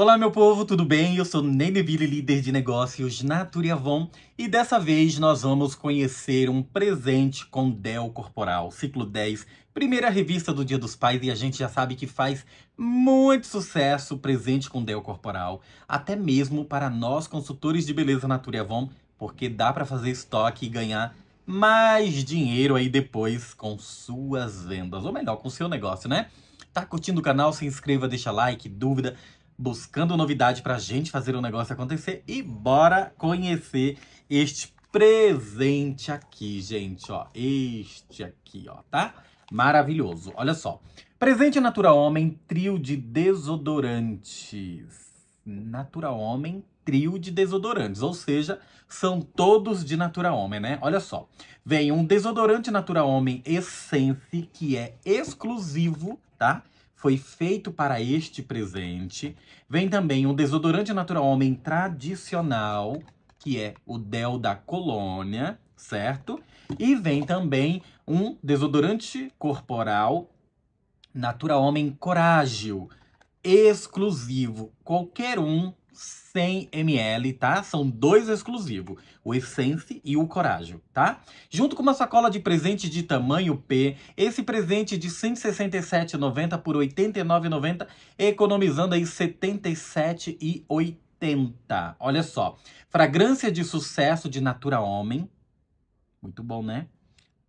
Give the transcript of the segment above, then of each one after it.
Olá, meu povo, tudo bem? Eu sou Neneville, líder de negócios na Turiavon, e dessa vez nós vamos conhecer um presente com Del Corporal, ciclo 10, primeira revista do Dia dos Pais, e a gente já sabe que faz muito sucesso presente com Del Corporal, até mesmo para nós consultores de beleza na Turiavon, porque dá para fazer estoque e ganhar mais dinheiro aí depois com suas vendas, ou melhor, com seu negócio, né? Tá curtindo o canal? Se inscreva, deixa like, dúvida buscando novidade pra gente fazer o negócio acontecer. E bora conhecer este presente aqui, gente, ó. Este aqui, ó, tá? Maravilhoso. Olha só. Presente Natural Homem, trio de desodorantes. Natural Homem, trio de desodorantes, ou seja, são todos de Natura Homem, né? Olha só, vem um desodorante Natura Homem Essence, que é exclusivo, tá? foi feito para este presente. Vem também um desodorante natural homem tradicional, que é o Del da Colônia, certo? E vem também um desodorante corporal natural homem corágil, exclusivo. Qualquer um 100 ml, tá? São dois exclusivos, o Essence e o Corajo, tá? Junto com uma sacola de presente de tamanho P, esse presente de 167,90 por 89,90, economizando aí 77,80. Olha só, fragrância de sucesso de Natura Homem, muito bom, né?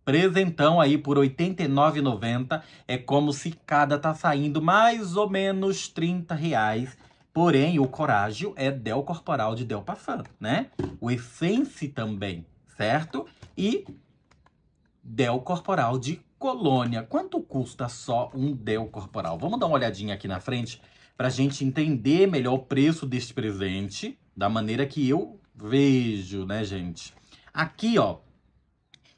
Presentão aí por R$ 89,90, é como se cada tá saindo mais ou menos 30 reais Porém, o corágio é del corporal de del passant, né? O essence também, certo? E del corporal de colônia. Quanto custa só um del corporal? Vamos dar uma olhadinha aqui na frente para a gente entender melhor o preço deste presente da maneira que eu vejo, né, gente? Aqui, ó,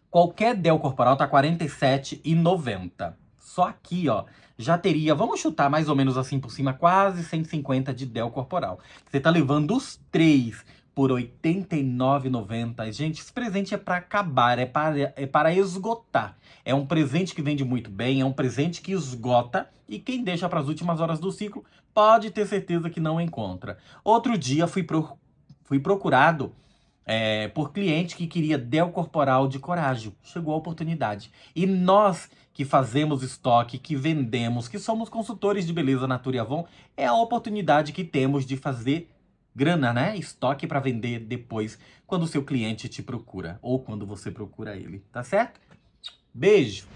qualquer del corporal tá R$ 47,90 só aqui, ó, já teria, vamos chutar mais ou menos assim por cima, quase 150 de del corporal. Você tá levando os três por R$ 89,90. Gente, esse presente é para acabar, é para, é para esgotar. É um presente que vende muito bem, é um presente que esgota e quem deixa para as últimas horas do ciclo pode ter certeza que não encontra. Outro dia fui, pro, fui procurado é, por cliente que queria del corporal de coragem Chegou a oportunidade. E nós que fazemos estoque, que vendemos, que somos consultores de beleza Natura e Avon, é a oportunidade que temos de fazer grana, né? Estoque para vender depois, quando o seu cliente te procura ou quando você procura ele, tá certo? Beijo!